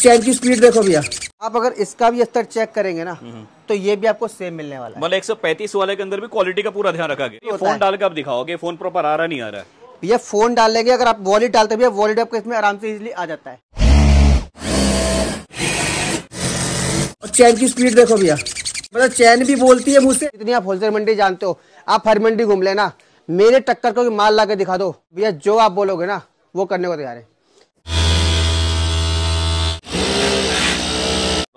चैन की स्पीड देखो भैया आप अगर इसका भी स्तर चेक करेंगे ना हम्म। तो ये भी आपको सेम मिलने वाला है मतलब एक सौ पैंतीस वाले के अंदर भी क्वालिटी का पूरा ध्यान रखा गया फोन डाल के आप दिखाओगे फोन प्रॉपर आ रहा नहीं आ रहा है भैया फोन डाल लेंगे अगर आप वॉलेट डालते भैया वॉलेट आपको इसमें आराम से इजिली आ जाता है चैन की स्पीड देखो भैया मतलब चैन भी बोलती है मुझसे इतनी आप होलसेल मंडी जानते हो आप हर मंडी घूम लेना मेरे टक्कर को माल ला दिखा दो भैया जो आप बोलोगे ना वो करने को तैयार है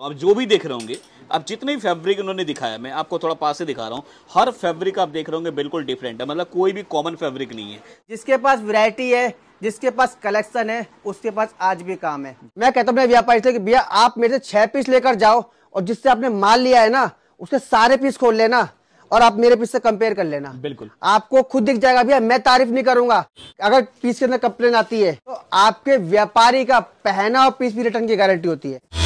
अब जो भी देख रहे होंगे अब जितने भी फैब्रिक उन्होंने दिखाया मैं आपको थोड़ा पास से दिखा रहा हूँ हर फैब्रिक आप देख रहे होंगे बिल्कुल डिफरेंट है मतलब कोई भी कॉमन फैब्रिक नहीं है जिसके पास वैरायटी है जिसके पास कलेक्शन है उसके पास आज भी काम है मैं कहता हूँ व्यापारी से भैया आप मेरे से छह पीस लेकर जाओ और जिससे आपने माल लिया है ना उसके सारे पीस खोल लेना और आप मेरे पीस से कंपेयर कर लेना बिल्कुल आपको खुद दिख जाएगा भैया मैं तारीफ नहीं करूंगा अगर पीस के अंदर कंप्लेन आती है तो आपके व्यापारी का पहना और पीस भी रिटर्न की गारंटी होती है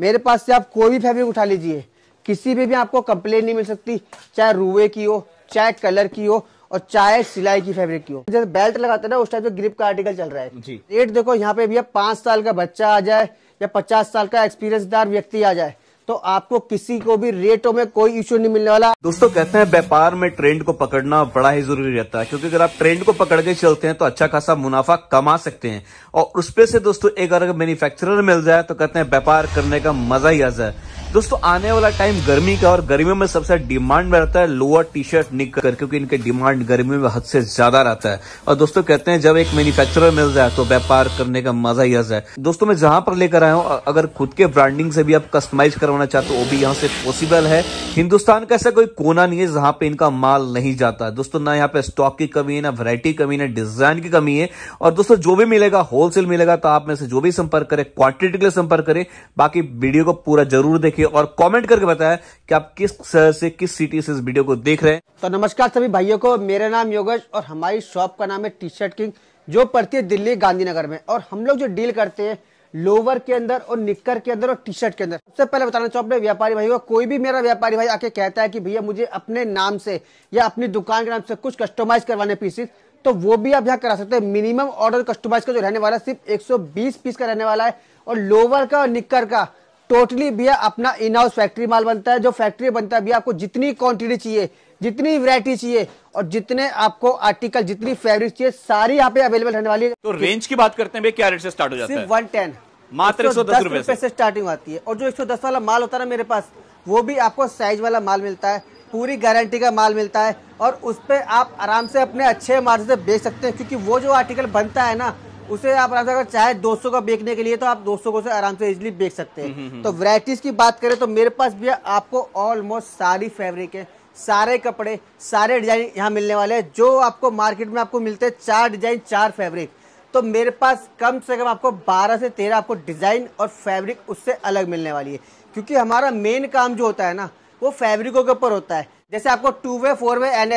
मेरे पास से आप कोई भी फैब्रिक उठा लीजिए किसी भी भी आपको कंप्लेन नहीं मिल सकती चाहे रुए की हो चाहे कलर की हो और चाहे सिलाई की फैब्रिक की हो जैसे बेल्ट लगाते ना उस टाइप जो ग्रिप का आर्टिकल चल रहा है रेट देखो यहाँ पे भैया पांच साल का बच्चा आ जाए या पचास साल का एक्सपीरियंसदार व्यक्ति आ जाए तो आपको किसी को भी रेटों में कोई इश्यू नहीं मिलने वाला दोस्तों कहते हैं व्यापार में ट्रेंड को पकड़ना बड़ा ही जरूरी रहता है क्योंकि अगर आप ट्रेंड को पकड़ के चलते हैं तो अच्छा खासा मुनाफा कमा सकते हैं और उसपे से दोस्तों एक अगर मैन्युफैक्चरर मिल जाए तो कहते हैं व्यापार करने का मजा ही आजा है दोस्तों आने वाला टाइम गर्मी का और गर्मियों में सबसे डिमांड में रहता है लोअर टी शर्ट निकल क्योंकि इनके डिमांड गर्मी में हद से ज्यादा रहता है और दोस्तों कहते हैं जब एक मैन्युफैक्चरर मिल जाए तो व्यापार करने का मजा ही आज है दोस्तों मैं जहां पर लेकर आया हूँ अगर खुद के ब्रांडिंग से भी आप कस्टमाइज करवा करवाना चाहते हो वो भी यहाँ से पॉसिबल है हिंदुस्तान का ऐसा कोई कोना नहीं है जहां पे इनका माल नहीं जाता है दोस्तों ना यहाँ पे स्टॉक की कमी है ना वैरायटी कमी ना डिजाइन की कमी है और दोस्तों जो भी मिलेगा होलसेल मिलेगा तो आप में से जो भी संपर्क करें क्वांटिटी के लिए संपर्क करें बाकी वीडियो को पूरा जरूर देखिए और कॉमेंट करके बताया कि आप किस शहर से किस सिटी से इस वीडियो को देख रहे हैं तो नमस्कार सभी भाइयों को मेरा नाम योगेश और हमारी शॉप का नाम है टी शर्ट किंग जो पड़ती है दिल्ली गांधीनगर में और हम लोग जो डील करते हैं लोवर के अंदर और निक्कर के अंदर और टी शर्ट के अंदर सबसे पहले बताना चाहो अपने व्यापारी भाई को कोई भी मेरा व्यापारी भाई आके कहता है कि भैया मुझे अपने नाम से या अपनी दुकान के नाम से कुछ कस्टमाइज करवाने पीसेस तो वो भी आप यहाँ करा सकते हैं मिनिमम ऑर्डर कस्टमाइज का जो रहने वाला है सिर्फ एक पीस का रहने वाला है और लोवर का और निक्कर का टोटली भैया अपना इन हाउस फैक्ट्री माल बनता है जो फैक्ट्री बनता है भैया आपको जितनी क्वांटिटी चाहिए जितनी वैरायटी चाहिए और जितने आपको आर्टिकल जितनी फैब्रिक चाहिए सारी यहाँ पे अवेलेबल रहने वाली है तो रेंज की बात करते हैं क्या रेट से स्टार्ट हो जाता सिर्फ वन टेन मात्र से स्टार्टिंग आती है और जो एक सौ दस वाला माल होता है ना मेरे पास वो भी आपको साइज वाला माल मिलता है पूरी गारंटी का माल मिलता है और उस पर आप आराम से अपने अच्छे मार्जिन से बेच सकते हैं क्योंकि वो जो आर्टिकल बनता है ना उसे आप आराम से अगर चाहे 200 का बेचने के लिए तो आप 200 को से आराम से इजिली बेच सकते हैं हम्म, हम्म, हम्म। तो वैरायटीज की बात करें तो मेरे पास भी आपको ऑलमोस्ट सारी फैब्रिक है सारे कपड़े सारे डिज़ाइन यहाँ मिलने वाले हैं जो आपको मार्केट में आपको मिलते हैं चार डिज़ाइन चार फैब्रिक तो मेरे पास कम से कम आपको 12 से 13 आपको डिज़ाइन और फैब्रिक उससे अलग मिलने वाली है क्योंकि हमारा मेन काम जो होता है ना वो फैब्रिकों के ऊपर होता है जैसे आपको टू वे फोर वे एन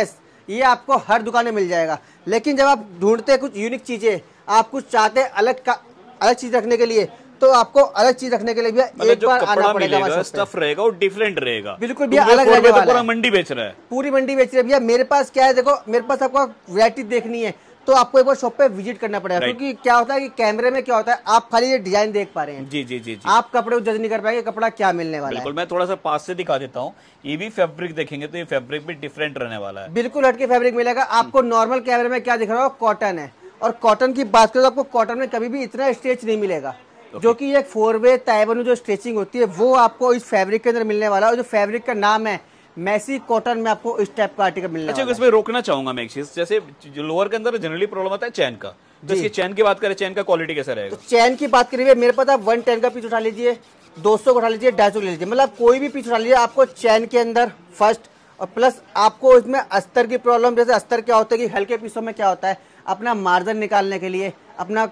ये आपको हर दुकान में मिल जाएगा लेकिन जब आप ढूंढते कुछ यूनिक चीज़ें आप कुछ चाहते अलग का अलग चीज़ रखने के लिए तो आपको अलग चीज रखने के लिए भी मतलब एक बार आना पड़ेगा स्टफ रहेगा वो डिफरेंट रहेगा बिल्कुल तो भैया अलग रहेगा तो पूरा मंडी बेच रहा है पूरी मंडी बेच रही है भैया मेरे पास क्या है देखो मेरे पास आपको वैरायटी देखनी है तो आपको एक बार शॉप पे विजिट करना पड़ेगा क्योंकि क्या होता है कि कैमरे में क्या होता है आप खाली ये डिजाइन देख पा रहे हैं जी जी जी, जी। आप कपड़े को जज नहीं कर पाएंगे कपड़ा क्या मिलने वाला बिल्कुल है मैं थोड़ा सा पास से दिखा देता हूँ ये भी फैब्रिक देखेंगे तो ये फैब्रिक भी डिफरेंट रहने वाला है बिल्कुल हटके फेब्रिक मिलेगा हम्म। आपको नॉर्मल कैमरे में क्या दिख रहा है कॉटन है और कॉटन की बात करें तो आपको कॉटन में कभी भी इतना स्ट्रेच नहीं मिलेगा okay. जो कि एक फोर वे ताइबन जो स्ट्रेचिंग होती है वो आपको इस फैब्रिक के अंदर मिलने वाला है और जो फैब्रिक का नाम है मैसी कॉटन में आपको इस टाइप का आर्टिकल मिलने अच्छा इसमें रोकना चाहूंगा मैं एक चीज जैसे लोअर के अंदर जनरली प्रॉब्लम आता है चैन का जैसे तो चैन की बात करें चैन का क्वालिटी कैसा तो रहेगा तो चैन की बात करिए मेरे पास आप वन टेन का पीस उठा लीजिए दो सौ उठा लीजिए ढाई सौ ले लीजिए मतलब कोई भी पीस उठा लीजिए आपको चैन के अंदर फर्स्ट और प्लस आपको इसमें अस्तर की प्रॉब्लम जैसे अस्तर क्या होता है कि हल्के पीसों में क्या होता है अपना मार्जन निकालने के लिए अपना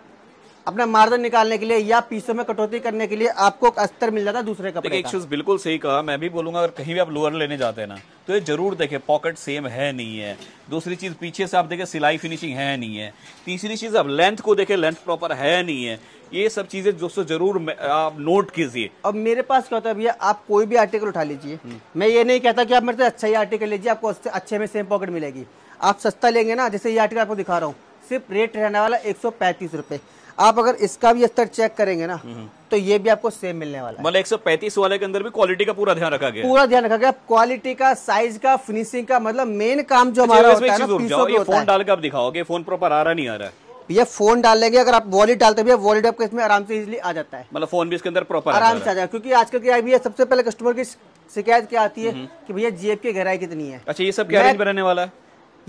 अपना मार्जिन निकालने के लिए या पीसों में कटौती करने के लिए आपको अस्तर मिल जाता है दूसरे कपड़े एक चीज बिल्कुल सही कहा मैं भी बोलूंगा अगर कहीं भी आप लोअर लेने जाते हैं ना तो ये जरूर देखें पॉकेट सेम है नहीं है दूसरी चीज पीछे से आप देखें सिलाई फिनिशिंग है नहीं है तीसरी चीज आप लेंथ को देखें लेंथ प्रॉपर है नहीं है ये सब चीजें दोस्तों जरूर आप नोट कीजिए अब मेरे पास क्या होता है भैया आप कोई भी आर्टिकल उठा लीजिए हम्म। मैं ये नहीं कहता कि आप मेरे से अच्छा ही आर्टिकल लीजिए आपको अच्छे में सेम पॉकेट मिलेगी आप सस्ता लेंगे ना जैसे ये आर्टिकल आपको दिखा रहा हूँ सिर्फ रेट रहने वाला एक सौ पैंतीस रुपये आप अगर इसका भी स्तर चेक करेंगे ना हम्म। तो ये भी आपको सेम मिलने वाला है मतलब पैंतीस वाले के अंदर भी क्वालिटी का पूरा ध्यान रखा गया पूरा ध्यान रखा गया क्वालिटी का साइज का फिनिशिंग का मतलब मेन काम जो अच्छा, हमारा फोन डाल के आप दिखाओगे फोन प्रॉपर आ रहा नहीं आ रहा है ये फोन डालेंगे अगर आप वॉलेट डालते भैया वॉलेट आपको इसमें आराम से इजिली आ जाता है मतलब फोन भी इसके अंदर प्रॉपर आराम से आ जाए क्योंकि आजकल क्या है सबसे पहले कस्टमर की शिकायत क्या आती है हम्म। कि भैया जीएफ की गहराई कितनी है अच्छा ये सब गैरेज में रहने वाला है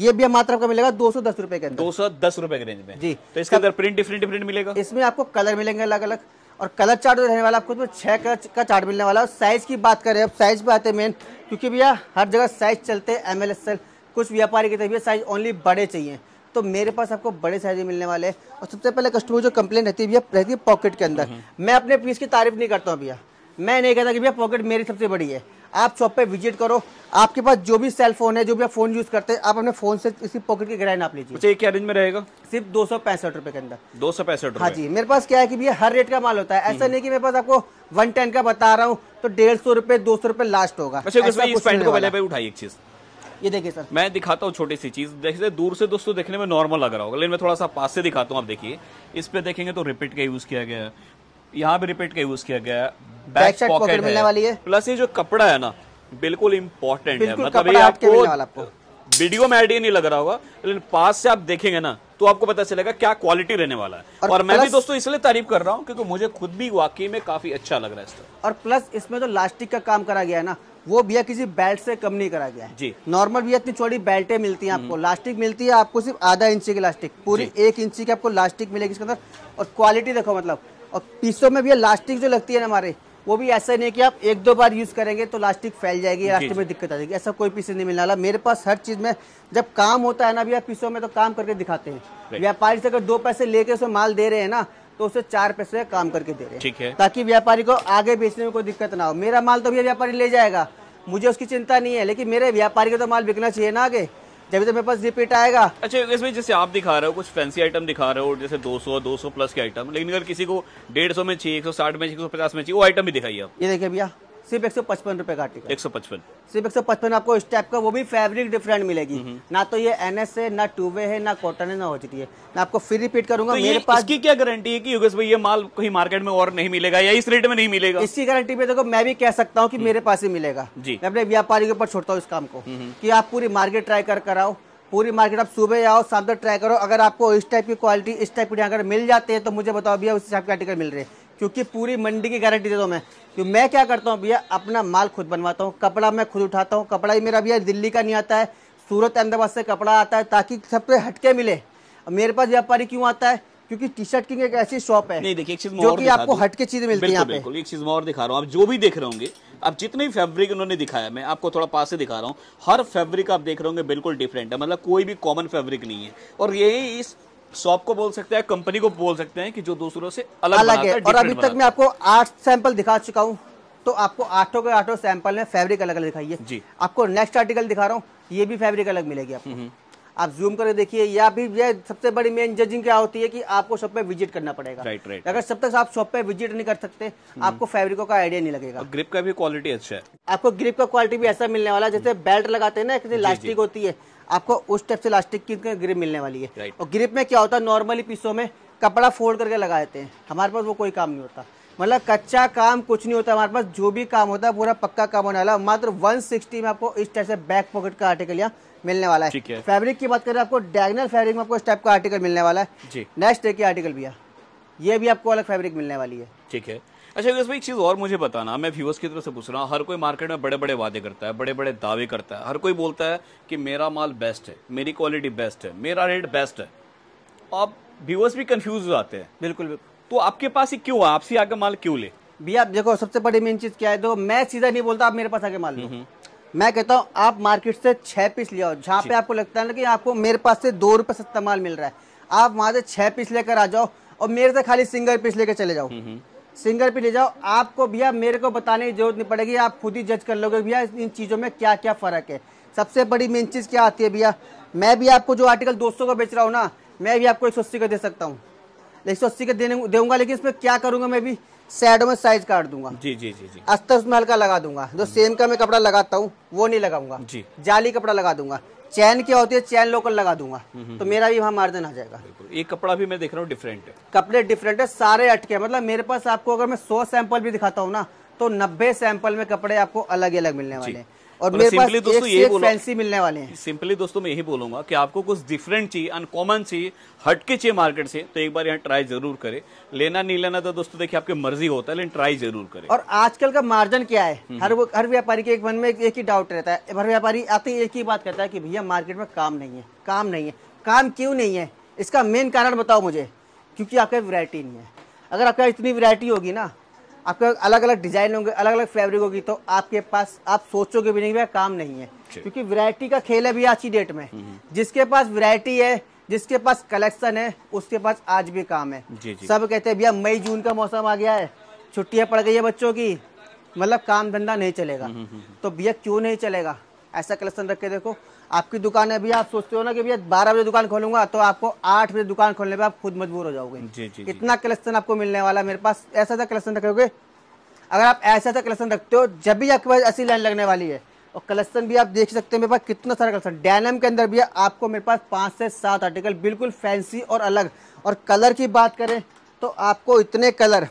ये भी मात्र आपका मिलेगा दो सौ दस रुपए के दो सौ दस रुपए के रेंज में जी तो इसके अंदर प्रिंट डिफरेंट डिफरेंट मिलेगा इसमें आपको कलर मिलेंगे अलग अलग और कलर चार्ट रहने वाला आपको इसमें छह कलर का चार्ट मिलने वाला है साइज की बात करें अब साइज पे आते मेन क्योंकि भैया हर जगह साइज चलते हैं एम एल एस एल कुछ व्यापारी के हैं भैया साइज ओनली बड़े चाहिए तो मेरे पास आपको बड़े साइज मिलने वाले हैं और सबसे पहले कस्टमर जो कंप्लेन रहती है भैया रहती है पॉकेट के अंदर हम्म। मैं अपने पीस की तारीफ नहीं करता हूँ भैया मैं नहीं कहता कि भैया पॉकेट मेरी सबसे बड़ी है आप शॉप पे विजिट करो आपके पास जो भी सेल फोन है जो भी आप फोन यूज करते हैं आप अपने फोन से इसी पॉकेट की गहराई आप लीजिए अच्छा, क्या रेंज में रहेगा सिर्फ दो सौ पैंसठ रुपए के अंदर दो सौ पैंसठ हाँ जी मेरे पास क्या है कि भैया हर रेट का माल होता है ऐसा हम्म। नहीं कि मेरे पास आपको वन टेन का बता रहा हूँ तो डेढ़ सौ रुपए दो सौ रुपए लास्ट होगा उठाई अच्छा, एक चीज ये देखिए सर मैं दिखाता हूँ छोटी सी चीज देखिए दूर से दोस्तों देखने में नॉर्मल लग रहा होगा लेकिन मैं थोड़ा सा पास से दिखाता हूँ आप देखिए इस पे देखेंगे तो रिपीट का यूज किया गया है यहाँ भी रिपीट का यूज किया गया है बैक पॉकेट मिलने वाली है प्लस ये जो कपड़ा है ना बिल्कुल इम्पोर्टेंट है मतलब ये आपको, वीडियो में आइडिया नहीं लग रहा होगा लेकिन पास से आप देखेंगे ना तो आपको पता चलेगा क्या क्वालिटी रहने वाला है और, और मैं भी दोस्तों इसलिए तारीफ कर रहा हूँ क्योंकि मुझे खुद भी वाकई में काफी अच्छा लग रहा है इसका और प्लस इसमें जो लास्टिक का काम करा गया है ना वो भैया किसी बेल्ट से कम नहीं करा गया है जी नॉर्मल भैया इतनी चौड़ी बेल्टे मिलती हैं हम्म। आपको लास्टिक मिलती है आपको सिर्फ आधा इंची की लास्टिक पूरी एक इंची की आपको लास्टिक मिलेगी इसके अंदर और क्वालिटी देखो मतलब और पीसों में भी लास्टिक जो लगती है ना हमारे वो भी ऐसा नहीं कि आप एक दो बार यूज़ करेंगे तो लास्टिक फैल जाएगी रास्ते में दिक्कत आ जाएगी ऐसा कोई पीस नहीं मिलने वाला मेरे पास हर चीज़ में जब काम होता है ना भैया पीसों में तो काम करके दिखाते हैं व्यापारी से अगर दो पैसे लेके उसमें माल दे रहे हैं ना तो उसे चार पैसे काम करके दे रहे हैं ताकि व्यापारी को आगे बेचने में कोई दिक्कत ना हो मेरा माल तो भैया व्यापारी ले जाएगा मुझे उसकी चिंता नहीं है लेकिन मेरे व्यापारी को तो माल बिकना चाहिए ना आगे जब तक मेरे पास ये पेट आएगा अच्छा इसमें भाई जैसे आप दिखा रहे हो कुछ फैंसी आइटम दिखा रहे हो जैसे 200 200 प्लस के आइटम लेकिन अगर किसी को 150 में चाहिए 160 में चाहिए 150 में चाहिए वो आइटम भी दिखाइए आप ये देखिए भैया सिर्फ एक सौ पचपन रुपए का टिकट एक सौ पचपन सिर्फ एक सौ पचपन आपको इस टाइप का वो भी फैब्रिक डिफरेंट मिलेगी हम्म। ना तो ये एन एस है ना टू वे है ना कॉटन है ना हो चुकी है मैं आपको फिर रिपीट करूंगा तो मेरे पास की क्या गारंटी है कि योगेश भाई ये माल कहीं मार्केट में और नहीं मिलेगा या इस रेट में नहीं मिलेगा इसकी गारंटी पे देखो मैं भी कह सकता हूँ की हम्म। मेरे पास ही मिलेगा जी मैं अपने व्यापारी के ऊपर छोड़ता हूँ इस काम को हम्म। की आप पूरी मार्केट ट्राई कर कराओ पूरी मार्केट आप सुबह आओ शाम तक ट्राई करो अगर आपको इस टाइप की क्वालिटी इस टाइप की अगर मिल जाते हैं तो मुझे बताओ भैया उस हिसाब के आर्टिकल मिल रहे हैं क्योंकि पूरी मंडी की गारंटी देता हूँ मैं तो मैं क्या करता हूँ भैया अपना माल खुद बनवाता हूँ कपड़ा मैं खुद उठाता हूँ कपड़ा ही मेरा भैया दिल्ली का नहीं आता है सूरत अहमदाबाद से कपड़ा आता है ताकि सबसे हटके मिले मेरे पास व्यापारी क्यों आता है क्योंकि टी शर्ट की एक ऐसी शॉप है नहीं देखिए एक चीज जो कि आपको हटके चीजें मिलती है बिल्कुल एक चीज मैं और दिखा रहा हूँ आप जो भी देख रहे होंगे अब जितने भी फैब्रिक उन्होंने दिखाया मैं आपको थोड़ा पास से दिखा रहा हूँ हर फैब्रिक आप देख रहे होंगे बिल्कुल डिफरेंट है मतलब कोई भी कॉमन फैब्रिक नहीं है और यही इस शॉप को बोल सकते हैं कंपनी को बोल सकते हैं कि जो दूसरों से अलग, अलग है और अभी तक मैं आपको आठ सैंपल दिखा चुका हूँ तो आपको आठों के आठों सैंपल में फैब्रिक अलग अलग दिखाइए जी आपको नेक्स्ट आर्टिकल दिखा रहा हूँ ये भी फैब्रिक अलग मिलेगी आपको हम्म, हम्म। आप जूम करके देखिए या भी ये सबसे बड़ी मेन जजिंग क्या होती है कि आपको शॉप पे विजिट करना पड़ेगा राइट राइट अगर सब तक आप शॉप पे विजिट नहीं कर सकते हम्म। आपको फैब्रिकों का आइडिया नहीं लगेगा ग्रिप का भी क्वालिटी अच्छा है आपको ग्रिप का क्वालिटी भी ऐसा मिलने वाला जैसे बेल्ट लगाते हैं ना इतनी लास्टिक होती है आपको उस टाइप से इलास्टिक की ग्रिप मिलने वाली है right. और ग्रिप में क्या होता है नॉर्मली पीसों में कपड़ा फोल्ड करके लगा देते हैं हमारे पास वो कोई काम नहीं होता मतलब कच्चा काम कुछ नहीं होता हमारे पास जो भी काम होता है पूरा पक्का काम होने वाला मात्र 160 में आपको इस टाइप से बैक पॉकेट का आर्टिकल यहाँ मिलने वाला है, है। फैब्रिक की बात करें आपको डायगनल फैब्रिक में आपको इस टाइप का आर्टिकल मिलने वाला है नेक्स्ट डे की आर्टिकल भी ये भी आपको अलग फैब्रिक मिलने वाली है ठीक है अच्छा अगर भाई एक चीज़ और मुझे बताना मैं व्यूअर्स की तरफ से पूछ रहा हूँ हर कोई मार्केट में बड़े बड़े वादे करता है बड़े बड़े दावे करता है हर कोई बोलता है कि मेरा माल बेस्ट है मेरी क्वालिटी बेस्ट है मेरा रेट बेस्ट है आप व्यूअर्स भी कन्फ्यूज हो जाते हैं बिल्कुल बिल्कुल तो आपके पास ही क्यों आपसे आगे माल क्यों ले भैया आप देखो सबसे बड़ी मेन चीज़ क्या है तो मैं सीधा नहीं बोलता आप मेरे पास आगे माल लो हम्म, हम्म। मैं कहता हूँ आप मार्केट से छः पीस ले आओ जहाँ पे आपको लगता है ना कि आपको मेरे पास से दो रुपये सस्ता माल मिल रहा है आप वहाँ से छः पीस लेकर आ जाओ और मेरे से खाली सिंगल पीस लेकर चले जाओ हम्म, सिंगर पे ले जाओ आपको भैया मेरे को बताने की जरूरत नहीं पड़ेगी आप खुद ही जज कर लोगे भैया इन चीज़ों में क्या क्या फ़र्क है सबसे बड़ी मेन चीज़ क्या आती है भैया मैं भी आपको जो आर्टिकल 200 का बेच रहा हूँ ना मैं भी आपको एक सौ अस्सी का दे सकता हूँ एक सौ अस्सी का देने दूँगा लेकिन इसमें क्या करूँगा मैं भी शेडो में साइज काट दूंगा जी जी जी जी अस्तर उसमें हल्का लगा दूंगा जो सेम का मैं कपड़ा लगाता हूँ वो नहीं लगाऊंगा जी जाली कपड़ा लगा दूंगा चैन क्या होती है चैन लोकल लगा दूंगा हम्म, हम्म, तो हम्म। मेरा भी वहाँ मार्जिन आ जाएगा ये कपड़ा भी मैं देख रहा हूँ डिफरेंट है कपड़े डिफरेंट है सारे अटके मतलब मेरे पास आपको अगर मैं सौ सैंपल भी दिखाता हूँ ना तो नब्बे सैंपल में कपड़े आपको अलग अलग मिलने वाले हैं और मतलब मेरे पास एक से एक फैंसी मिलने वाले हैं सिंपली दोस्तों मैं यही बोलूंगा कि आपको कुछ डिफरेंट चाहिए अनकॉमन चाहिए हटके चाहिए मार्केट से तो एक बार यहाँ ट्राई जरूर करें लेना नहीं लेना तो दोस्तों देखिए आपकी मर्जी होता है लेकिन ट्राई जरूर करें और आजकल का मार्जिन क्या है हम्म। हर हर व्यापारी के एक मन में एक ही डाउट रहता है हर व्यापारी आते ही एक ही बात करता है कि भैया मार्केट में काम नहीं है काम नहीं है काम क्यों नहीं है इसका मेन कारण बताओ मुझे क्योंकि आपका वैरायटी नहीं है अगर आपका इतनी वैरायटी होगी ना आपके अलग अलग डिजाइन होंगे अलग अलग फैब्रिक होगी तो आपके पास आप सोचोगे भी नहीं काम नहीं है क्योंकि वैरायटी का खेल है भी आज की डेट में हम्म, हम्म। जिसके पास वैरायटी है जिसके पास कलेक्शन है उसके पास आज भी काम है जी जी। सब कहते हैं भैया मई जून का मौसम आ गया है छुट्टियां पड़ गई है बच्चों की मतलब काम धंधा नहीं चलेगा हम्म, तो भैया क्यों नहीं चलेगा ऐसा कलेक्शन रख के देखो आपकी दुकान है आप सोचते हो ना कि भैया बारह बजे दुकान खोलूंगा तो आपको आठ बजे दुकान खोलने पर आप खुद मजबूर हो जाओगे जी, जी, इतना कलेक्शन आपको मिलने वाला है मेरे पास ऐसा सा कलेक्शन रखोगे अगर आप ऐसा सा कलेक्शन रखते हो जब भी आपके पास ऐसी लाइन लगने वाली है और कलेक्शन भी आप देख सकते हो मेरे पास कितना सारा कलेक्शन डैनम के अंदर भी आपको मेरे पास पाँच से सात आर्टिकल बिल्कुल फैंसी और अलग और कलर की बात करें तो आपको इतने कलर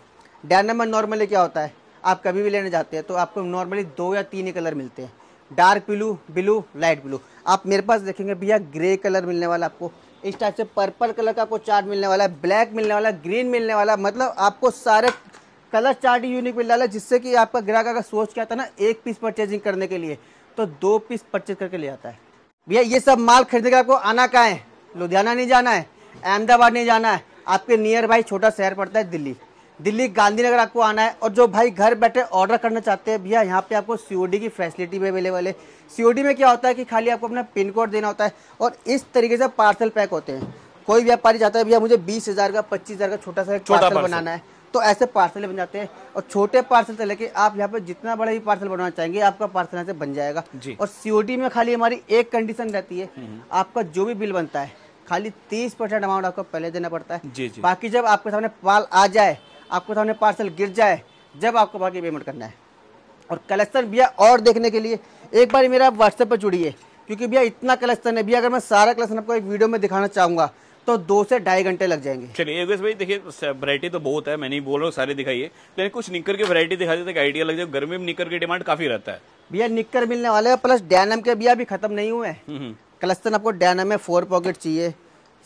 डैनम में नॉर्मली क्या होता है आप कभी भी लेने जाते हैं तो आपको नॉर्मली दो या तीन ही कलर मिलते हैं dark blue blue light blue आप मेरे पास देखेंगे भैया ग्रे कलर मिलने वाला आपको इस टाइप से पर्पल कलर का आपको चार्ट मिलने वाला है ब्लैक मिलने वाला ग्रीन मिलने वाला मतलब आपको सारे कलर चार्ट यूनिक मिलने वाला है जिससे कि आपका ग्राहक अगर सोच के आता है ना एक पीस परचेजिंग करने के लिए तो दो पीस परचेज करके ले आता है भैया ये सब माल खरीदने का आपको आना कहाँ है लुधियाना नहीं जाना है अहमदाबाद नहीं जाना है आपके नियर बाई छोटा शहर पड़ता है दिल्ली दिल्ली गांधीनगर आपको आना है और जो भाई घर बैठे ऑर्डर करना चाहते हैं भैया यहाँ पे आपको सीओडी की फैसिलिटी भी अवेलेबल है सीओडी में क्या होता है कि खाली आपको अपना पिन कोड देना होता है और इस तरीके से पार्सल पैक होते हैं कोई व्यापारी चाहता है भैया मुझे बीस हज़ार का पच्चीस हज़ार का छोटा सा एक पार्सल बनाना है तो ऐसे पार्सल बन जाते हैं और छोटे पार्सल से लेके आप यहाँ पे जितना बड़ा भी पार्सल बनाना चाहेंगे आपका पार्सल यहाँ से बन जाएगा और सीओडी में खाली हमारी एक कंडीशन रहती है हम्म। आपका जो भी बिल बनता है खाली तीस परसेंट अमाउंट आपको पहले देना पड़ता है जी जी। बाकी जब आपके सामने पाल आ जाए आपके सामने पार्सल गिर जाए जब आपको बाकी पेमेंट करना है और कलेक्शन भैया और देखने के लिए एक बार मेरा व्हाट्सएप पर जुड़िए क्योंकि भैया इतना कलेक्शन है भैया अगर मैं सारा कलेक्शन आपको एक वीडियो में दिखाना चाहूँगा तो दो से ढाई घंटे लग जाएंगे चलिए योगेश भाई देखिए वैरायटी तो बहुत है मैं नहीं बोल रहा हूँ सारी दिखाइए लेकिन कुछ निकर की वैरायटी दिखा देते आइडिया लग जाए गर्मी में निकर की डिमांड काफी रहता है भैया निकर मिलने वाले हैं प्लस डैनम के भैया अभी खत्म नहीं हुए हैं हम्म, हम्म। क्लस्टन आपको डैनम में फोर पॉकेट चाहिए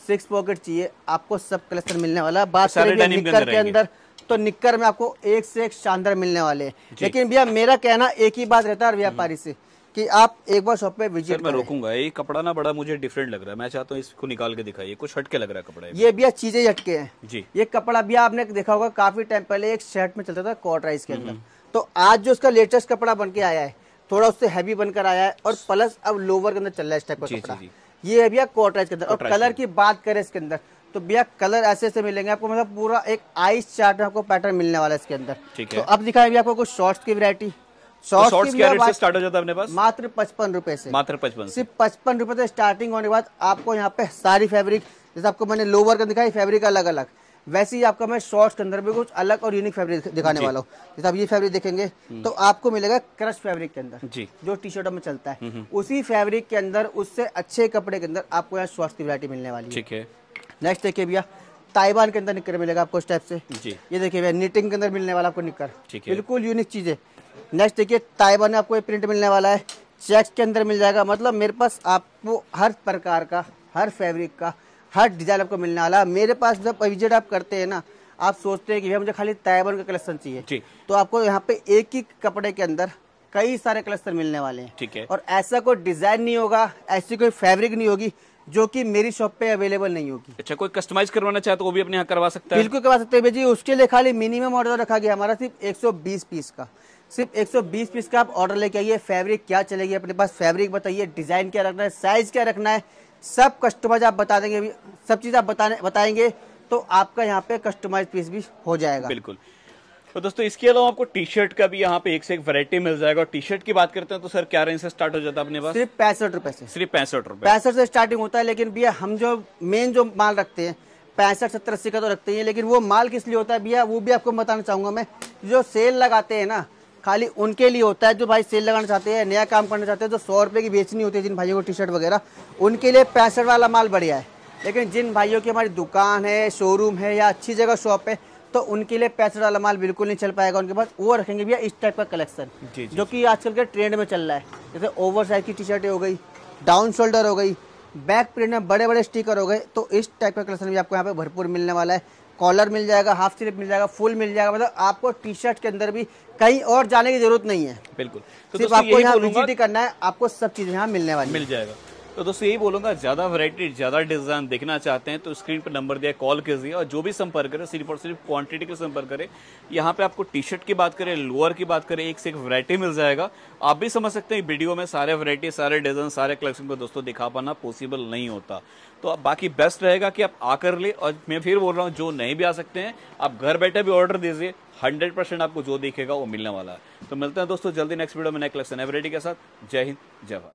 सिक्स पॉकेट चाहिए आपको सब क्लस्टर मिलने वाला बात निकर के अंदर तो निक्कर में आपको एक से एक शानदार मिलने वाले हैं लेकिन भैया मेरा कहना एक ही बात रहता है व्यापारी हम्म। से कि आप एक बार शॉप पे विजिट मैं रोकूंगा ये कपड़ा ना बड़ा मुझे डिफरेंट लग रहा है मैं चाहता हूँ इसको निकाल के दिखाइए कुछ हटके लग रहा है कपड़ा ये भैया चीजें हटके हैं जी ये कपड़ा भी आपने देखा होगा काफी टाइम पहले एक शर्ट में चलता था कॉट राइस के अंदर हम्म। तो आज जो उसका लेटेस्ट कपड़ा बन के आया है थोड़ा उससे हैवी बनकर आया है और प्लस अब लोवर के अंदर चल रहा है इस टाइप का कपड़ा ये है भैया राइस के अंदर और कलर की बात करें इसके अंदर तो भैया कलर ऐसे ऐसे मिलेंगे आपको मतलब पूरा एक आइस चार्ट आपको पैटर्न मिलने वाला है इसके अंदर ठीक तो है तो अब दिखाएं भैया आपको कुछ शॉर्ट्स की वरायटी तो शॉर्ट्स मात्र पचपन रुपए से मात्र पचपन सिर्फ पचपन रुपए से स्टार्टिंग होने के बाद आपको यहाँ पे सारी फैब्रिक जैसे आपको मैंने लोवर का दिखाई फेब्रिक अलग अलग वैसे ही आपका मैं शॉर्ट्स के अंदर भी कुछ अलग और यूनिक फैब्रिक दिखाने वाला हूँ जैसे आप ये फैब्रिक देखेंगे हम्म। तो आपको मिलेगा क्रश फैब्रिक के अंदर जी जो टी शर्ट में चलता है हम्म, हम्म। उसी फैब्रिक के अंदर उससे अच्छे कपड़े के अंदर आपको यहाँ शॉर्ट्स की वरायटी मिलने वाली ठीक है नेक्स्ट देखिए भैया ताइबान के अंदर निकर मिलेगा आपको इस टाइप से जी ये देखिए भैया नीटिंग के अंदर मिलने वाला आपको निकर बिल्कुल यूनिक चीज़ है नेक्स्ट देखिए ताइबान में आपको ये प्रिंट मिलने वाला है चेक के अंदर मिल जाएगा मतलब मेरे पास आपको हर प्रकार का हर फैब्रिक का हर डिज़ाइन आपको मिलने वाला है मेरे पास जब विजिट आप करते हैं ना आप सोचते हैं कि भैया मुझे खाली ताइबान का कलेक्शन चाहिए तो आपको यहाँ पे एक ही कपड़े के अंदर कई सारे क्लस्टर मिलने वाले हैं ठीक है और ऐसा कोई डिजाइन नहीं होगा ऐसी कोई फैब्रिक नहीं होगी जो कि मेरी शॉप पे अवेलेबल नहीं होगी अच्छा कोई कस्टमाइज करवाना चाहे तो वो भी अपने यहाँ करवा सकता है बिल्कुल करवा सकते हैं जी उसके लिए खाली मिनिमम ऑर्डर रखा गया हमारा सिर्फ 120 पीस का सिर्फ 120 पीस का आप ऑर्डर लेके आइए फैब्रिक क्या चलेगी अपने पास फैब्रिक बताइए डिजाइन क्या रखना है साइज क्या रखना है सब कस्टमाइज आप बता देंगे सब चीज आप बताएंगे तो आपका यहाँ पे कस्टमाइज पीस भी हो जाएगा बिल्कुल तो दोस्तों इसके अलावा आपको टी शर्ट का भी यहाँ पे एक से एक वैरायटी मिल जाएगा टी शर्ट की बात करते हैं तो सर क्या रेंज से स्टार्ट हो जाता है अपने पास सिर्फ पैंसठ रुपए से सिर्फ पैंसठ रुपए पैंसठ से स्टार्टिंग होता है लेकिन भैया हम जो मेन जो माल रखते हैं पैंसठ सत्तर अस्सी का तो रखते हैं लेकिन वो माल किस लिए होता है भैया वो भी आपको बताना चाहूंगा मैं जो सेल लगाते हैं ना खाली उनके लिए होता है जो भाई सेल लगाना चाहते हैं नया काम करना चाहते हैं जो तो सौ रुपये की बेचनी होती है जिन भाइयों को टी शर्ट वगैरह उनके लिए पैंसठ वाला माल बढ़िया है लेकिन जिन भाइयों की हमारी दुकान है शोरूम है या अच्छी जगह शॉप है तो उनके लिए पैसे वाला माल बिल्कुल नहीं चल पाएगा उनके पास वो रखेंगे भैया इस टाइप का कलेक्शन जो कि आजकल के ट्रेंड में चल रहा है जैसे ओवर साइज की टी शर्टें हो गई डाउन शोल्डर हो गई बैक प्रिंट में बड़े बड़े स्टिकर हो गए तो इस टाइप का कलेक्शन भी आपको यहाँ पे भरपूर मिलने वाला है कॉलर मिल जाएगा हाफ स्लीप मिल जाएगा फुल मिल जाएगा मतलब आपको टी शर्ट के अंदर भी कहीं और जाने की जरूरत नहीं है बिल्कुल तो सिर्फ आपको यहाँ विजिट ही करना है आपको सब चीज़ें यहाँ मिलने वाली मिल जाएगा तो दोस्तों यही बोलूँगा ज़्यादा वैरायटी ज़्यादा डिज़ाइन देखना चाहते हैं तो स्क्रीन पर नंबर दिया कॉल कीजिए और जो भी संपर्क करें सिर्फ और सिर्फ क्वांटिटी के संपर्क करें यहाँ पे आपको टी शर्ट की बात करें लोअर की बात करें एक से एक वैरायटी मिल जाएगा आप भी समझ सकते हैं वीडियो में सारे वरायटी सारे डिज़ाइन सारे कलेक्शन को दोस्तों दिखा पाना पॉसिबल नहीं होता तो बाकी बेस्ट रहेगा कि आप आकर ले और मैं फिर बोल रहा हूँ जो नहीं भी आ सकते हैं आप घर बैठे भी ऑर्डर दीजिए हंड्रेड परसेंट आपको जो देखेगा वो मिलने वाला है तो मिलते हैं दोस्तों जल्दी नेक्स्ट वीडियो में नए कलेक्शन एवरेडी के साथ जय हिंद जय भारत